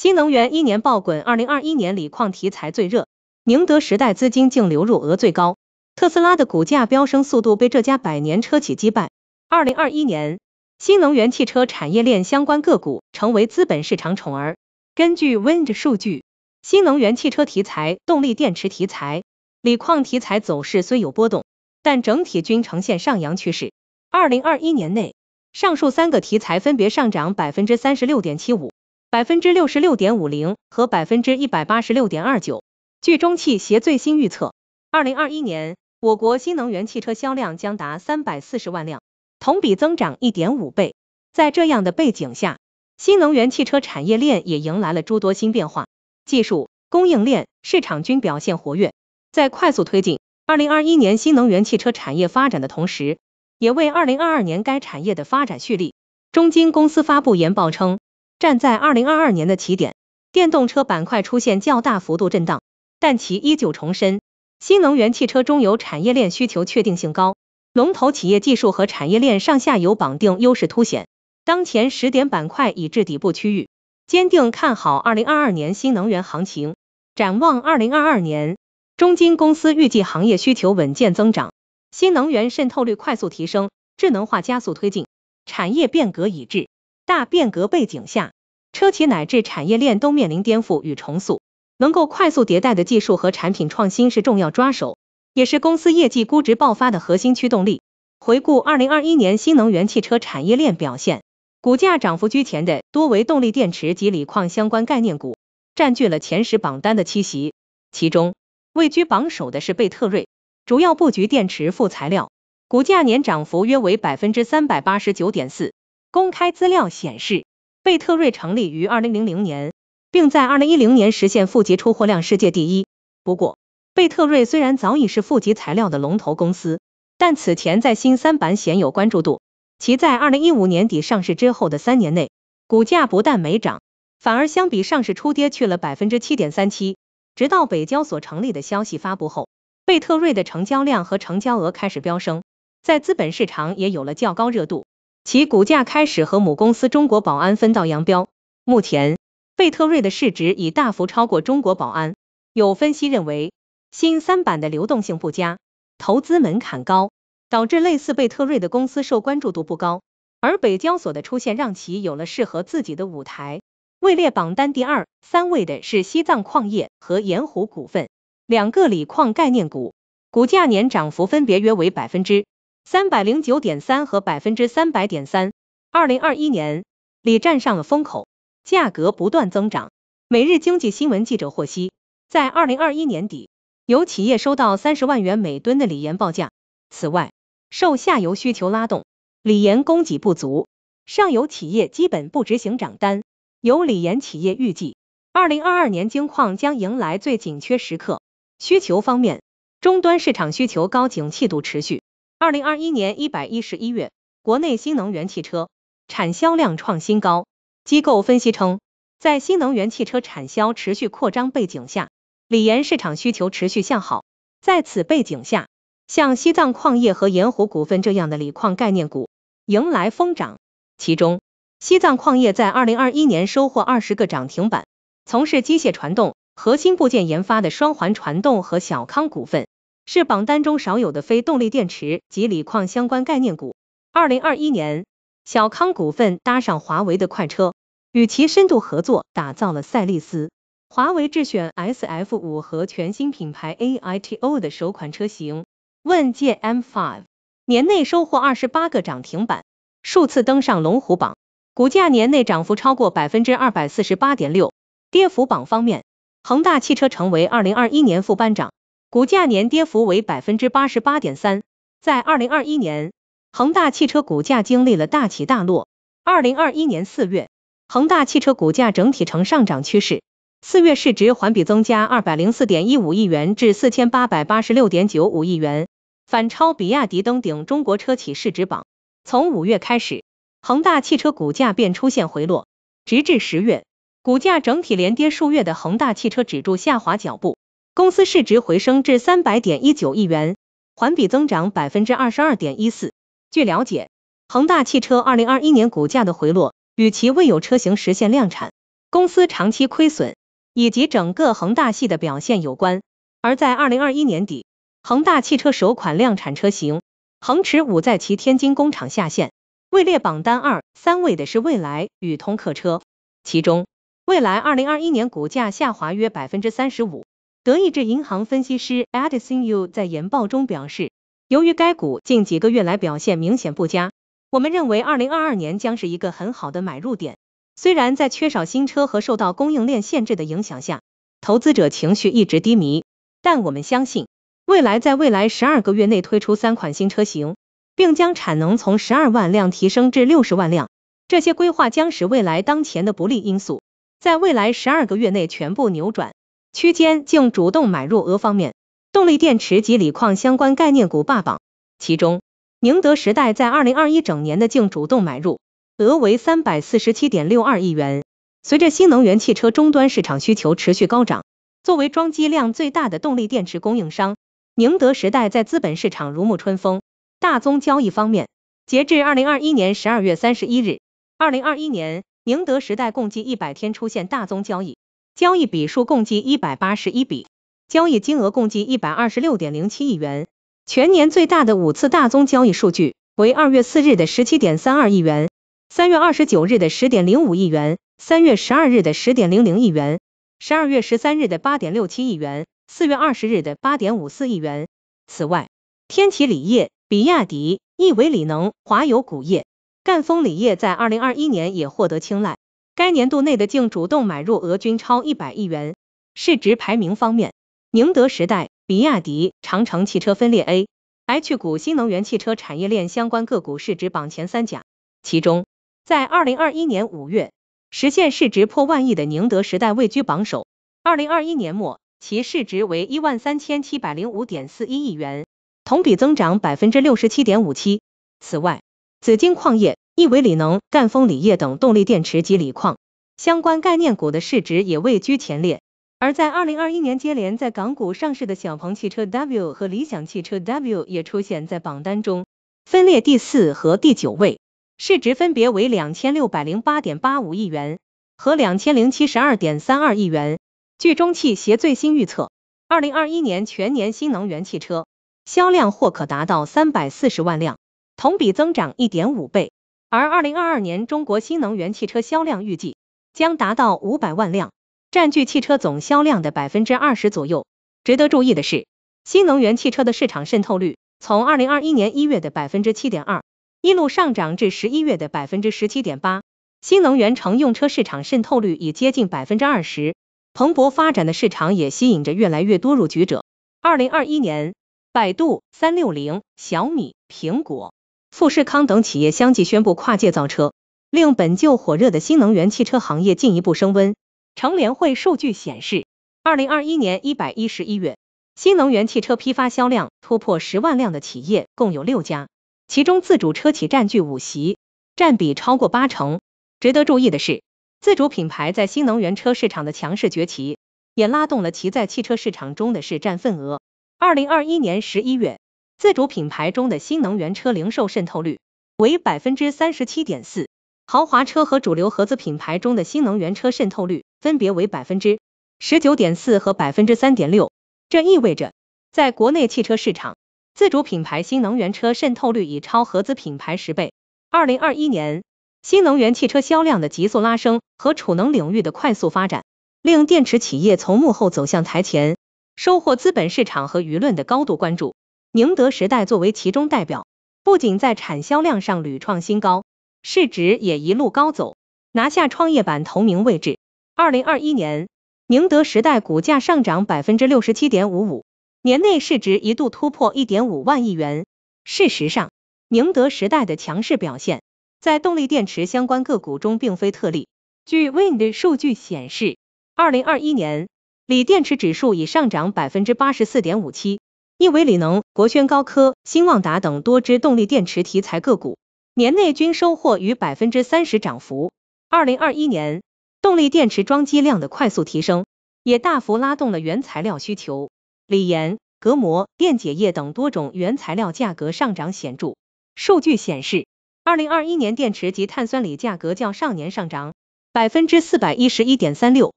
新能源一年爆滚，二零二一年锂矿题材最热，宁德时代资金净流入额最高。特斯拉的股价飙升速度被这家百年车企击败。二零二一年，新能源汽车产业链相关个股成为资本市场宠儿。根据 Wind 数据，新能源汽车题材、动力电池题材、锂矿题材走势虽有波动，但整体均呈现上扬趋势。二零二一年内，上述三个题材分别上涨百分之三十六点七五。百分之六十六点五零和百分之一百八十六点二九。据中汽协最新预测，二零二一年我国新能源汽车销量将达三百四十万辆，同比增长一点五倍。在这样的背景下，新能源汽车产业链也迎来了诸多新变化，技术、供应链、市场均表现活跃。在快速推进二零二一年新能源汽车产业发展的同时，也为二零二二年该产业的发展蓄力。中金公司发布研报称。站在二零二二年的起点，电动车板块出现较大幅度震荡，但其依旧重申，新能源汽车中游产业链需求确定性高，龙头企业技术和产业链上下游绑定优势凸显。当前十点板块已至底部区域，坚定看好二零二二年新能源行情。展望二零二二年，中金公司预计行业需求稳健增长，新能源渗透率快速提升，智能化加速推进，产业变革已至。大变革背景下，车企乃至产业链都面临颠覆与重塑，能够快速迭代的技术和产品创新是重要抓手，也是公司业绩估值爆发的核心驱动力。回顾二零二一年新能源汽车产业链表现，股价涨幅居前的多为动力电池及锂矿相关概念股，占据了前十榜单的七席，其中位居榜首的是贝特瑞，主要布局电池副材料，股价年涨幅约为百分之三百八十九点四。公开资料显示，贝特瑞成立于二零零零年，并在二零一零年实现负极出货量世界第一。不过，贝特瑞虽然早已是负极材料的龙头公司，但此前在新三板鲜有关注度。其在二零一五年底上市之后的三年内，股价不但没涨，反而相比上市初跌去了百分之七点三七。直到北交所成立的消息发布后，贝特瑞的成交量和成交额开始飙升，在资本市场也有了较高热度。其股价开始和母公司中国保安分道扬镳，目前贝特瑞的市值已大幅超过中国保安。有分析认为，新三板的流动性不佳，投资门槛高，导致类似贝特瑞的公司受关注度不高。而北交所的出现让其有了适合自己的舞台。位列榜单第二、三位的是西藏矿业和盐湖股份，两个锂矿概念股，股价年涨幅分别约为百分之。三百零九点三和百分之三百点三，二零二一年锂占上了风口，价格不断增长。每日经济新闻记者获悉，在二零二一年底，有企业收到三十万元每吨的锂盐报价。此外，受下游需求拉动，锂盐供给不足，上游企业基本不执行涨单。有锂盐企业预计，二零二二年金矿将迎来最紧缺时刻。需求方面，终端市场需求高景气度持续。二零二一年一百一十一月，国内新能源汽车产销量创新高。机构分析称，在新能源汽车产销持续扩张背景下，锂盐市场需求持续向好。在此背景下，像西藏矿业和盐湖股份这样的锂矿概念股迎来疯涨。其中，西藏矿业在二零二一年收获二十个涨停板。从事机械传动核心部件研发的双环传动和小康股份。是榜单中少有的非动力电池及锂矿相关概念股。二零二一年，小康股份搭上华为的快车，与其深度合作，打造了赛力斯、华为智选 SF 五和全新品牌 AITO 的首款车型问界 M5，年内收获二十八个涨停板，数次登上龙虎榜，股价年内涨幅超过百分之二百四十八点六。跌幅榜方面，恒大汽车成为二零二一年副班长。股价年跌幅为百分之八十八点三。在二零二一年，恒大汽车股价经历了大起大落。二零二一年四月，恒大汽车股价整体呈上涨趋势，四月市值环比增加二百零四点一五亿元至四千八百八十六点九五亿元，反超比亚迪登顶中国车企市值榜。从五月开始，恒大汽车股价便出现回落，直至十月，股价整体连跌数月的恒大汽车止住下滑脚步。公司市值回升至三百点一九亿元，环比增长百分之二十二点一四。据了解，恒大汽车二零二一年股价的回落与其未有车型实现量产、公司长期亏损以及整个恒大系的表现有关。而在二零二一年底，恒大汽车首款量产车型恒驰五在其天津工厂下线。位列榜单二三位的是蔚来、宇通客车，其中蔚来二零二一年股价下滑约百分之三十五。德意志银行分析师 Addison Yu 在研报中表示，由于该股近几个月来表现明显不佳，我们认为二零二二年将是一个很好的买入点。虽然在缺少新车和受到供应链限制的影响下，投资者情绪一直低迷，但我们相信，未来在未来十二个月内推出三款新车型，并将产能从十二万辆提升至六十万辆，这些规划将使未来当前的不利因素在未来十二个月内全部扭转。区间净主动买入额方面，动力电池及锂矿相关概念股霸榜。其中，宁德时代在二零二一整年的净主动买入额为三百四十七点六二亿元。随着新能源汽车终端市场需求持续高涨，作为装机量最大的动力电池供应商，宁德时代在资本市场如沐春风。大宗交易方面，截至二零二一年十二月三十一日，二零二一年宁德时代共计一百天出现大宗交易。交易笔数共计一百八十一笔，交易金额共计一百二十六点零七亿元。全年最大的五次大宗交易数据为二月四日的十七点三二亿元，三月二十九日的十点零五亿元，三月十二日的十点零零亿元，十二月十三日的八点六七亿元，四月二十日的八点五四亿元。此外，天齐锂业、比亚迪、亿维锂能、华友钴业、赣锋锂业在二零二一年也获得青睐。该年度内的净主动买入额均超一百亿元。市值排名方面，宁德时代、比亚迪、长城汽车分列 A、H 股新能源汽车产业链相关个股市值榜前三甲。其中，在二零二一年五月实现市值破万亿的宁德时代位居榜首。二零二一年末，其市值为一万三千七百零五点四一亿元，同比增长百分之六十七点五七。此外，紫金矿业。亿维锂能、赣锋锂业等动力电池及锂矿相关概念股的市值也位居前列。而在二零二一年接连在港股上市的小鹏汽车 W 和理想汽车 W 也出现在榜单中，分列第四和第九位，市值分别为两千六百零八点八五亿元和两千零七十二点三二亿元。据中汽协最新预测，二零二一年全年新能源汽车销量或可达到三百四十万辆，同比增长一点五倍。而二零二二年中国新能源汽车销量预计将达到五百万辆，占据汽车总销量的百分之二十左右。值得注意的是，新能源汽车的市场渗透率从二零二一年一月的百分之七点二一路上涨至十一月的百分之十七点八，新能源乘用车市场渗透率已接近百分之二十。蓬勃发展的市场也吸引着越来越多入局者。二零二一年，百度、三六零、小米、苹果。富士康等企业相继宣布跨界造车，令本就火热的新能源汽车行业进一步升温。乘联会数据显示，二零二一年一百一十一月，新能源汽车批发销量突破十万辆的企业共有六家，其中自主车企占据五席，占比超过八成。值得注意的是，自主品牌在新能源车市场的强势崛起，也拉动了其在汽车市场中的市占份额。二零二一年十一月。自主品牌中的新能源车零售渗透率为百分之三十七点四，豪华车和主流合资品牌中的新能源车渗透率分别为百分之十九点四和百分之三点六。这意味着，在国内汽车市场，自主品牌新能源车渗透率已超合资品牌十倍。二零二一年，新能源汽车销量的急速拉升和储能领域的快速发展，令电池企业从幕后走向台前，收获资本市场和舆论的高度关注。宁德时代作为其中代表，不仅在产销量上屡创新高，市值也一路高走，拿下创业板头名位置。二零二一年，宁德时代股价上涨百分之六十七点五五，年内市值一度突破一点五万亿元。事实上，宁德时代的强势表现，在动力电池相关个股中并非特例。据 Wind 数据显示，二零二一年，锂电池指数已上涨百分之八十四点五七。亿维锂能、国轩高科、新旺达等多只动力电池题材个股年内均收获逾百分之三十涨幅。二零二一年，动力电池装机量的快速提升，也大幅拉动了原材料需求，锂盐、隔膜、电解液等多种原材料价格上涨显著。数据显示，二零二一年电池及碳酸锂价格较上年上涨百分之四百一十一点三六，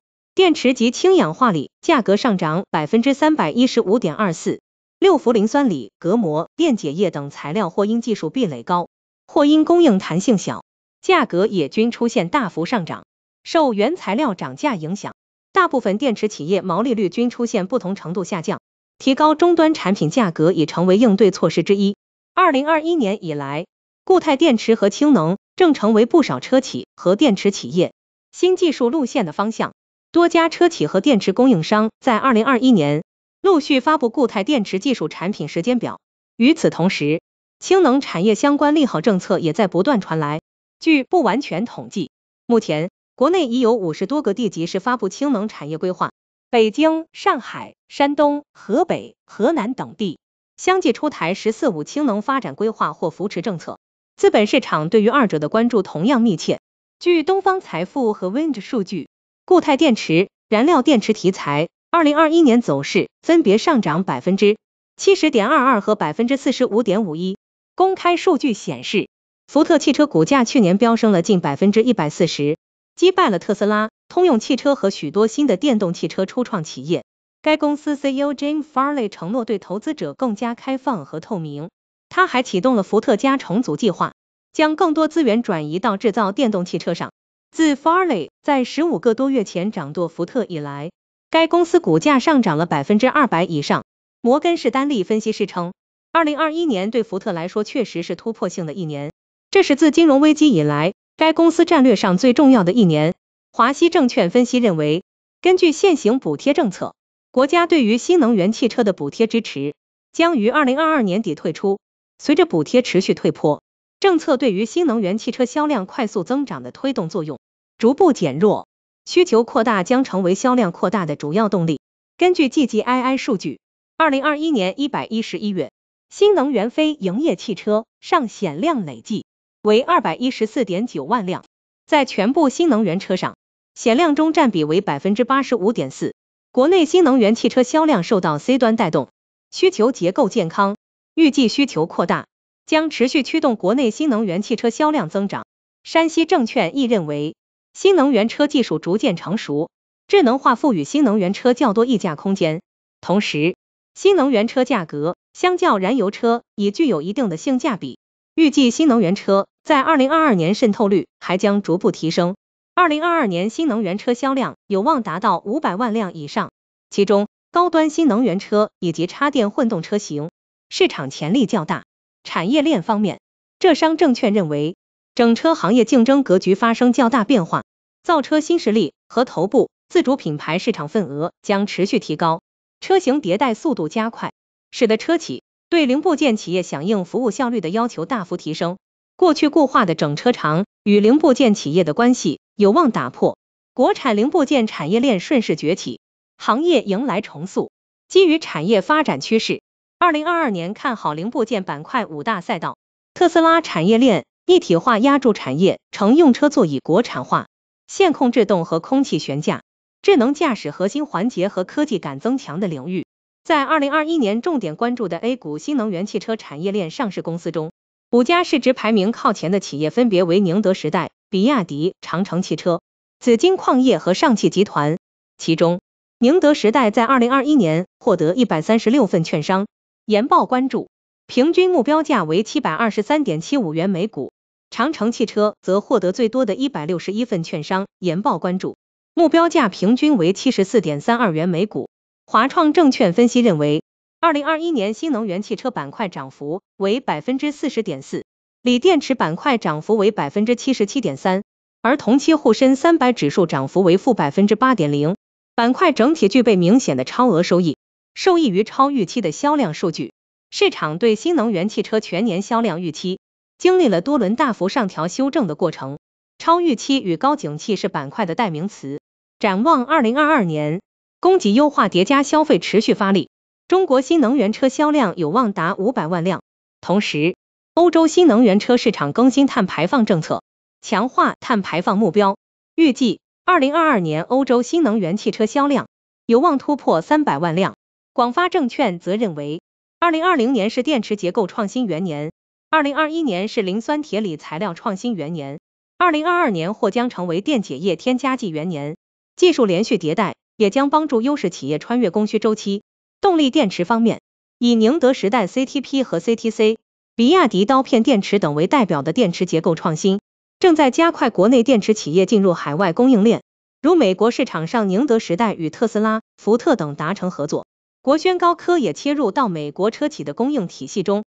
电池及氢氧化锂价格上涨百分之三百一十五点二四。六氟磷酸锂、隔膜、电解液等材料，或因技术壁垒高，或因供应弹性小，价格也均出现大幅上涨。受原材料涨价影响，大部分电池企业毛利率均出现不同程度下降，提高终端产品价格已成为应对措施之一。二零二一年以来，固态电池和氢能正成为不少车企和电池企业新技术路线的方向。多家车企和电池供应商在二零二一年。陆续发布固态电池技术产品时间表。与此同时，氢能产业相关利好政策也在不断传来。据不完全统计，目前国内已有五十多个地级市发布氢能产业规划，北京、上海、山东、河北、河南等地相继出台“十四五”氢能发展规划或扶持政策。资本市场对于二者的关注同样密切。据东方财富和 Wind 数据，固态电池、燃料电池题材。二零二一年走势分别上涨百分之七十点二二和百分之四十五点五一。公开数据显示，福特汽车股价去年飙升了近百分之一百四十，击败了特斯拉、通用汽车和许多新的电动汽车初创企业。该公司 CEO Jim Farley 承诺对投资者更加开放和透明。他还启动了福特加重组计划，将更多资源转移到制造电动汽车上。自 Farley 在十五个多月前掌舵福特以来。该公司股价上涨了百分之二百以上。摩根士丹利分析师称，二零二一年对福特来说确实是突破性的一年，这是自金融危机以来该公司战略上最重要的一年。华西证券分析认为，根据现行补贴政策，国家对于新能源汽车的补贴支持将于二零二二年底退出，随着补贴持续退坡，政策对于新能源汽车销量快速增长的推动作用逐步减弱。需求扩大将成为销量扩大的主要动力。根据 G G I I 数据，二零二一年一百一十一月，新能源非营业汽车上险量累计为二百一十四点九万辆，在全部新能源车上险量中占比为百分之八十五点四。国内新能源汽车销量受到 C 端带动，需求结构健康，预计需求扩大将持续驱动国内新能源汽车销量增长。山西证券亦认为。新能源车技术逐渐成熟，智能化赋予新能源车较多溢价空间。同时，新能源车价格相较燃油车已具有一定的性价比。预计新能源车在二零二二年渗透率还将逐步提升。二零二二年新能源车销量有望达到五百万辆以上，其中高端新能源车以及插电混动车型市场潜力较大。产业链方面，浙商证券认为。整车行业竞争格局发生较大变化，造车新势力和头部自主品牌市场份额将持续提高，车型迭代速度加快，使得车企对零部件企业响应服务效率的要求大幅提升。过去固化的整车厂与零部件企业的关系有望打破，国产零部件产业链顺势崛起，行业迎来重塑。基于产业发展趋势，二零二二年看好零部件板块五大赛道，特斯拉产业链。一体化压铸产业、乘用车座椅国产化、线控制动和空气悬架、智能驾驶核心环节和科技感增强的领域，在二零二一年重点关注的 A 股新能源汽车产业链上市公司中，五家市值排名靠前的企业分别为宁德时代、比亚迪、长城汽车、紫金矿业和上汽集团。其中，宁德时代在二零二一年获得一百三十六份券商研报关注，平均目标价为七百二十三点七五元每股。长城汽车则获得最多的一百六十一份券商研报关注，目标价平均为七十四点三二元每股。华创证券分析认为，二零二一年新能源汽车板块涨幅为百分之四十点四，锂电池板块涨幅为百分之七十七点三，而同期沪深三百指数涨幅为负百分之八点零，板块整体具备明显的超额收益，受益于超预期的销量数据，市场对新能源汽车全年销量预期。经历了多轮大幅上调修正的过程，超预期与高景气是板块的代名词。展望二零二二年，供给优化叠加消费持续发力，中国新能源车销量有望达五百万辆。同时，欧洲新能源车市场更新碳排放政策，强化碳排放目标，预计二零二二年欧洲新能源汽车销量有望突破三百万辆。广发证券则认为，二零二零年是电池结构创新元年。二零二一年是磷酸铁锂材料创新元年，二零二二年或将成为电解液添加剂元年。技术连续迭代也将帮助优势企业穿越供需周期。动力电池方面，以宁德时代 CTP 和 CTC、比亚迪刀片电池等为代表的电池结构创新，正在加快国内电池企业进入海外供应链。如美国市场上，宁德时代与特斯拉、福特等达成合作，国轩高科也切入到美国车企的供应体系中。